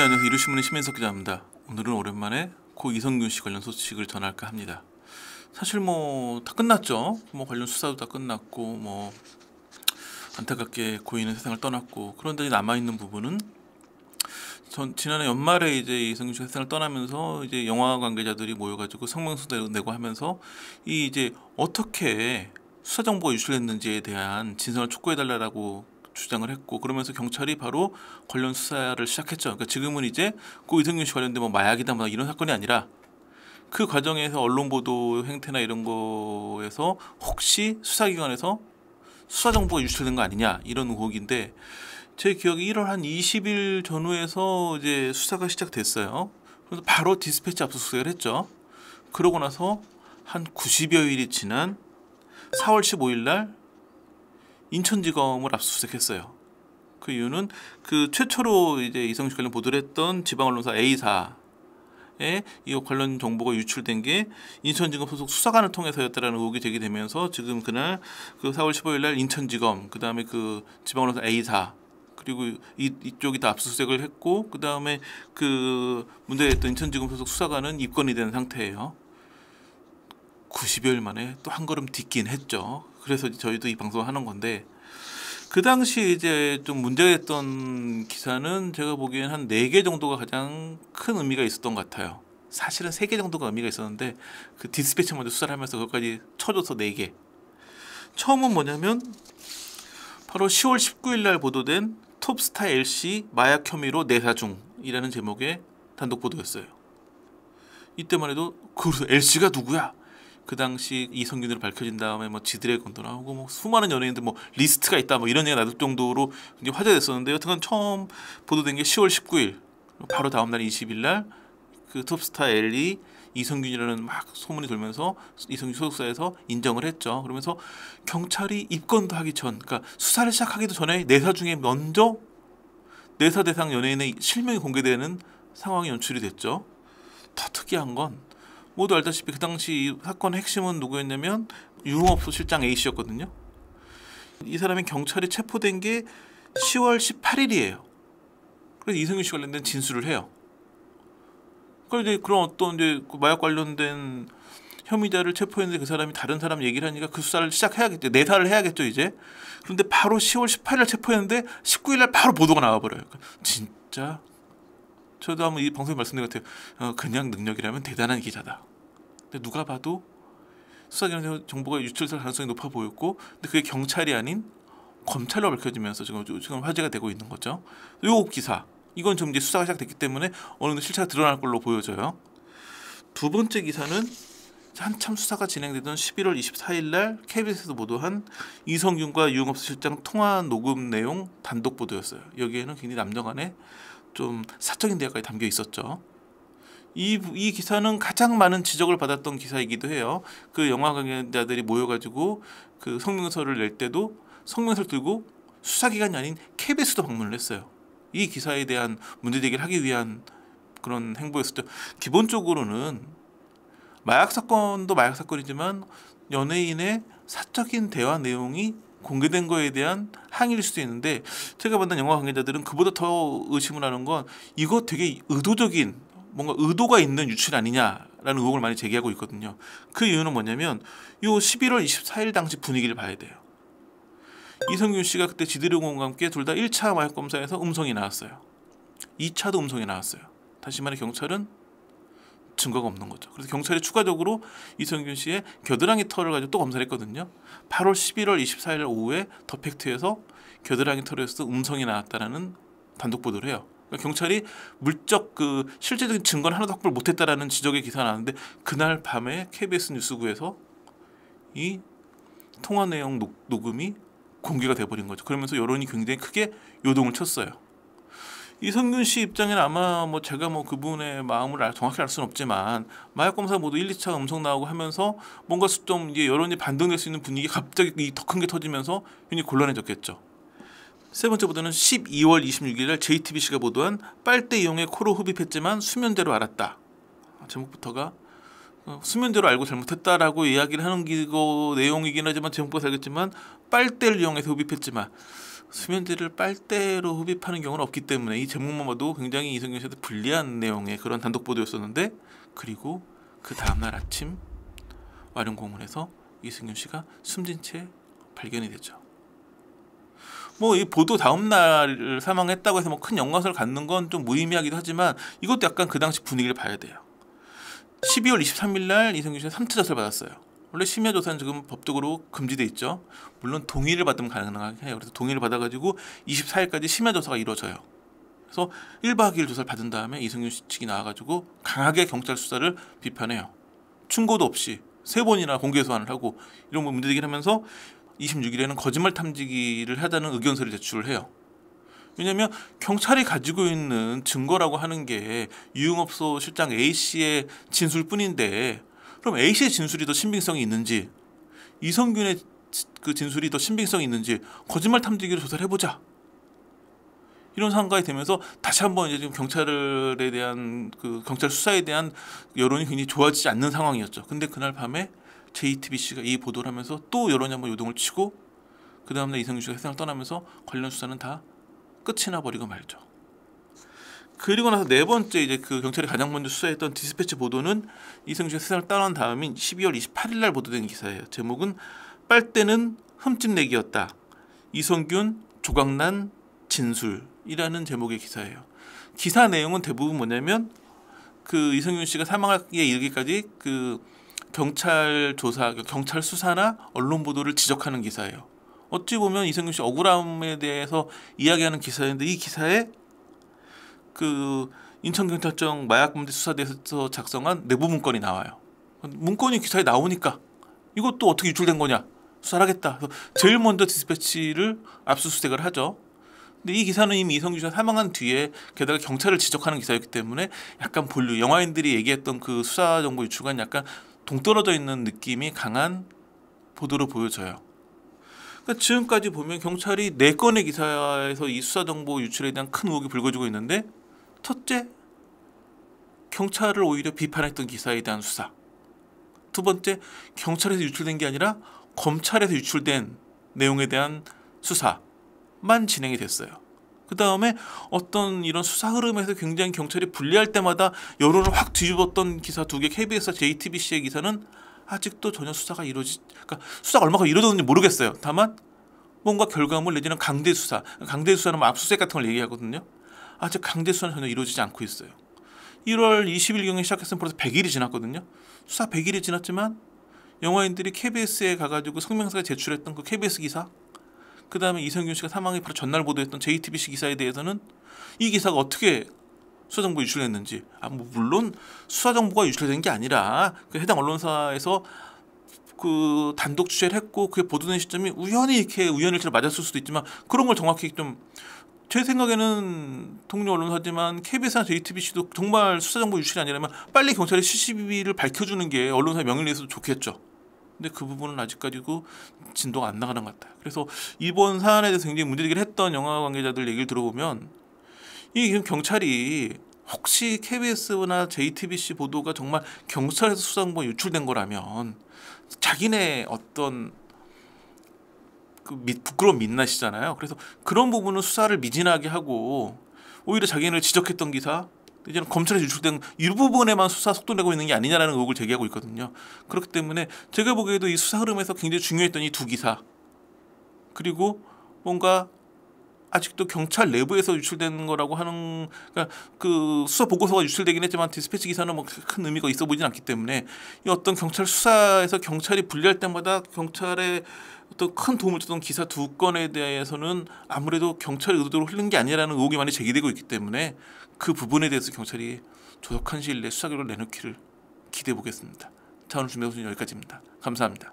네, 안녕하세요. 이루신문의 심민석 기자입니다. 오늘은 오랜만에 고 이성균 씨 관련 소식을 전할까 합니다. 사실 뭐 다 끝났죠. 뭐 관련 수사도 다 끝났고 뭐 안타깝게 고인은 세상을 떠났고 그런데 남아 있는 부분은 전 지난해 연말에 이제 이성균 씨가 세상을 떠나면서 이제 영화 관계자들이 모여가지고 성명서도 내고 하면서 이 이제 어떻게 수사 정보가 유출됐는지에 대한 진상을 촉구해달라고 주장을 했고 그러면서 경찰이 바로 관련 수사를 시작했죠. 그러니까 지금은 이제 고 이승윤 씨 관련된 뭐 마약이다 뭐 이런 사건이 아니라 그 과정에서 언론 보도 행태나 이런 거에서 혹시 수사기관에서 수사 정보가 유출된 거 아니냐 이런 의혹인데 제 기억에 1월 한 20일 전후에서 이제 수사가 시작됐어요. 그래서 바로 디스패치 압수수색을 했죠. 그러고 나서 한 90여 일이 지난 4월 15일 날 인천지검을 압수수색했어요. 그 이유는 그 최초로 이제 이성식 관련 보도를 했던 지방 언론사 A사에 이 관련 정보가 유출된 게 인천지검 소속 수사관을 통해서였다라는 의혹이 제기되면서 지금 그날 그 4월 15일 날 인천지검 그다음에 그 지방 언론사 A사 그리고 이, 이쪽이 다 압수수색을 했고 그다음에 그 문제였던 인천지검 소속 수사관은 입건이 된 상태예요. 90여일 만에 또 한 걸음 딛긴 했죠. 그래서 저희도 이 방송을 하는 건데 그 당시 이제 좀문제가됐던 기사는 제가 보기엔 한네 개 정도가 가장 큰 의미가 있었던 것 같아요. 사실은 세 개 정도가 의미가 있었는데 그 디스패치 먼저 수사를 하면서 그것까지 쳐줘서 네 개. 처음은 뭐냐면 바로 10월 19일 날 보도된 톱스타 LC 마약 혐의로 내사 중이라는 제목의 단독 보도였어요. 이때만 해도 그 LC가 누구야? 그 당시 이성균으로 밝혀진 다음에 뭐 지드래곤도 나오고 뭐 수많은 연예인들 뭐 리스트가 있다 뭐 이런 얘기가 나올 정도로 굉장 화제됐었는데 여튼간 처음 보도된 게 10월 19일 바로 다음 날 20일 날 그 톱스타 엘리 이성균이라는 막 소문이 돌면서 이성균 소속사에서 인정을 했죠. 그러면서 경찰이 입건도 하기 전, 그러니까 수사를 시작하기도 전에 내사 중에 먼저 내사 대상 연예인의 실명이 공개되는 상황이 연출이 됐죠. 더 특이한 건 모두 알다시피 그 당시 사건의 핵심은 누구였냐면 유흥업소 실장 A씨였거든요. 이 사람이 경찰에 체포된 게 10월 18일이에요. 그래서 이승윤 씨 관련된 진술을 해요. 그러니 그런 어떤 이제 그 마약 관련된 혐의자를 체포했는데 그 사람이 다른 사람 얘기를 하니까 그 수사를 시작해야겠죠. 내사를 해야겠죠, 이제. 그런데 바로 10월 18일 체포했는데 19일 날 바로 보도가 나와버려요. 그러니까 진짜 저도 한번 이 방송에 말씀드린 것 같아요. 어, 그냥 능력이라면 대단한 기자다. 근데 누가 봐도 수사기관 정보가 유출될 가능성이 높아 보였고, 근데 그게 경찰이 아닌 검찰로 밝혀지면서 지금 지금 화제가 되고 있는 거죠. 요 기사 이건 좀 이제 수사가 시작됐기 때문에 어느 정도 실체가 드러날 걸로 보여져요. 두 번째 기사는 한참 수사가 진행되던 11월 24일 날 KBS에서 보도한 이성균과 유흥업소 실장 통화 녹음 내용 단독 보도였어요. 여기에는 굉장히 남녀 간의 좀 사적인 대화까지 담겨 있었죠. 이, 이 기사는 가장 많은 지적을 받았던 기사이기도 해요. 그 영화 관계자들이 모여가지고 그 성명서를 낼 때도 성명서를 들고 수사기관이 아닌 KBS도 방문을 했어요. 이 기사에 대한 문제제기를 하기 위한 그런 행보였었죠. 기본적으로는 마약 사건도 마약 사건이지만 연예인의 사적인 대화 내용이 공개된 거에 대한 항의일 수도 있는데 제가 만난 영화 관계자들은 그보다 더 의심을 하는 건 이거 되게 의도적인 뭔가 의도가 있는 유출 아니냐라는 의혹을 많이 제기하고 있거든요. 그 이유는 뭐냐면 요 11월 24일 당시 분위기를 봐야 돼요. 이성균 씨가 그때 지드래곤과 함께 둘 다 1차 마약 검사에서 음성이 나왔어요. 2차도 음성이 나왔어요. 다시 말해 경찰은 증거가 없는 거죠. 그래서 경찰이 추가적으로 이성균 씨의 겨드랑이 털을 가지고 또 검사를 했거든요. 8월 11월 24일 오후에 더 팩트에서 겨드랑이 털에서 음성이 나왔다라는 단독 보도를 해요. 그러니까 경찰이 물적 그 실제적인 증거를 하나도 확보를 못했다라는 지적의 기사가 나왔는데 그날 밤에 KBS 뉴스국에서이 통화 내용 녹음이 공개가 돼버린 거죠. 그러면서 여론이 굉장히 크게 요동을 쳤어요. 이성균 씨 입장에는 아마 뭐 제가 뭐 그분의 마음을 알, 정확히 알 수는 없지만 마약 검사 모두 1, 2차 음성 나오고 하면서 뭔가 좀 이제 여론이 반등될 수 있는 분위기 갑자기 더 큰 게 터지면서 굉장히 곤란해졌겠죠. 세 번째 보도는 12월 26일 JTBC가 보도한 빨대 이용해 코로 흡입했지만 수면대로 알았다. 아, 제목부터가 어, 수면대로 알고 잘못했다라고 이야기를 하는 거 내용이긴 하지만 제목보다 알겠지만 빨대를 이용해서 흡입했지만 수면제를 빨대로 흡입하는 경우는 없기 때문에 이 제목만 봐도 굉장히 이성균 씨한테 불리한 내용의 그런 단독 보도였었는데 그리고 그 다음날 아침 와룡 공원에서 이승윤 씨가 숨진 채 발견이 되죠. 뭐 이 보도 다음 날 사망했다고 해서 뭐 큰연관을 갖는 건 좀 무의미하기도 하지만 이것도 약간 그 당시 분위기를 봐야 돼요. 12월 23일 날 이승균 씨는 3차 젖을 받았어요. 원래 심야 조사는 지금 법적으로 금지돼 있죠. 물론 동의를 받으면 가능하긴 해요. 그래서 동의를 받아가지고 24일까지 심야 조사가 이루어져요. 그래서 1박 2일 조사를 받은 다음에 이승윤 측이 나와가지고 강하게 경찰 수사를 비판해요. 충고도 없이 세 번이나 공개 소환을 하고 이런 문제 제기하면서 를 26일에는 거짓말 탐지기를 하다는 의견서를 제출을 해요. 왜냐하면 경찰이 가지고 있는 증거라고 하는 게 유흥업소 실장 A 씨의 진술뿐인데 그럼 A 씨의 진술이 더 신빙성이 있는지 이성균의 그 진술이 더 신빙성이 있는지 거짓말 탐지기로 조사를 해보자. 이런 상황이 되면서 다시 한번 이제 지금 경찰에 대한 그 경찰 수사에 대한 여론이 굉장히 좋아지지 않는 상황이었죠. 근데 그날 밤에 JTBC가 이 보도를 하면서 또 여론이 한번 요동을 치고 그 다음날 이성균 씨가 세상을 떠나면서 관련 수사는 다 끝이 나버리고 말죠. 그리고 나서 네 번째 이제 그 경찰이 가장 먼저 수사했던 디스패치 보도는 이승주의 세상을 따라온 다음인 12월 28일 날 보도된 기사예요. 제목은 빨대는 흠집내기였다. 이성균, 조각난 진술이라는 제목의 기사예요. 기사 내용은 대부분 뭐냐면 그 이성균 씨가 사망하기에 이르기까지 그 경찰 조사, 경찰 수사나 언론 보도를 지적하는 기사예요. 어찌 보면 이성균 씨 억울함에 대해서 이야기하는 기사인데 이 기사에 그 인천경찰청 마약범죄 수사대에서 작성한 내부 문건이 나와요. 문건이 기사에 나오니까 이것도 어떻게 유출된 거냐 수사하겠다. 제일 먼저 디스패치를 압수수색을 하죠. 근데 이 기사는 이미 이성규 씨가 사망한 뒤에 게다가 경찰을 지적하는 기사였기 때문에 약간 본류 영화인들이 얘기했던 그 수사 정보 유출과는 약간 동떨어져 있는 느낌이 강한 보도로 보여져요. 그러니까 지금까지 보면 경찰이 네 건의 기사에서 이 수사 정보 유출에 대한 큰 의혹이 불거지고 있는데 첫째, 경찰을 오히려 비판했던 기사에 대한 수사. 두 번째, 경찰에서 유출된 게 아니라 검찰에서 유출된 내용에 대한 수사만 진행이 됐어요. 그 다음에 어떤 이런 수사 흐름에서 굉장히 경찰이 불리할 때마다 여론을 확 뒤집었던 기사 두 개, KBS와 JTBC의 기사는 아직도 전혀 수사가 이루어지, 그러니까 수사가 얼마가 이루어졌는지 모르겠어요. 다만 뭔가 결과물 내지는 강제 수사, 강제 수사는 뭐 압수수색 같은 걸 얘기하거든요. 아직 강제수사는 전혀 이루어지지 않고 있어요. 1월 20일경에 시작했으면 벌써 100일이 지났거든요. 수사 100일이 지났지만 영화인들이 KBS에 가가지고 성명서를 제출했던 그 KBS 기사 그 다음에 이성균 씨가 사망이 바로 전날 보도했던 JTBC 기사에 대해서는 이 기사가 어떻게 수사정보 유출했는지 아, 뭐 물론 수사정보가 유출된 게 아니라 그 해당 언론사에서 그 단독 취재를 했고 그게 보도된 시점이 우연히 이렇게 우연일치로 맞았을 수도 있지만 그런 걸 정확히 좀제 생각에는 통료 언론사지만 KBS나 JTBC도 정말 수사정보 유출이 아니라면 빨리 경찰에 CCTV를 밝혀주는 게 언론사 명예에서도 좋겠죠. 근데 그 부분은 아직까지도 진도가 안 나가는 것 같아요. 그래서 이번 사안에 대해서 굉장히 문제제기를 했던 영화 관계자들 얘기를 들어보면 이 경찰이 혹시 KBS나 JTBC 보도가 정말 경찰에서 수사정보 유출된 거라면 자기네 어떤 그 부끄러운 민낯이잖아요. 그래서 그런 부분은 수사를 미진하게 하고 오히려 자기네를 지적했던 기사 이제는 검찰에 유출된 일부분에만 수사 속도 내고 있는 게 아니냐라는 의혹을 제기하고 있거든요. 그렇기 때문에 제가 보기에도 이 수사 흐름에서 굉장히 중요했던 이 두 기사 그리고 뭔가 아직도 경찰 내부에서 유출된 거라고 하는 그러니까 그 수사 보고서가 유출되긴 했지만 디스패치 기사는 뭐큰 의미가 있어 보이진 않기 때문에 이 어떤 경찰 수사에서 경찰이 불리할 때마다 경찰의 또큰 도움을 줬던 기사 두 건에 대해서는 아무래도 경찰이 의도적으로 흘린 게 아니라는 의혹이 많이 제기되고 있기 때문에 그 부분에 대해서 경찰이 조속한 시일 내 수사 결과를 내놓기를 기대해 보겠습니다. 자 오늘 준비해 주신 여기까지입니다. 감사합니다.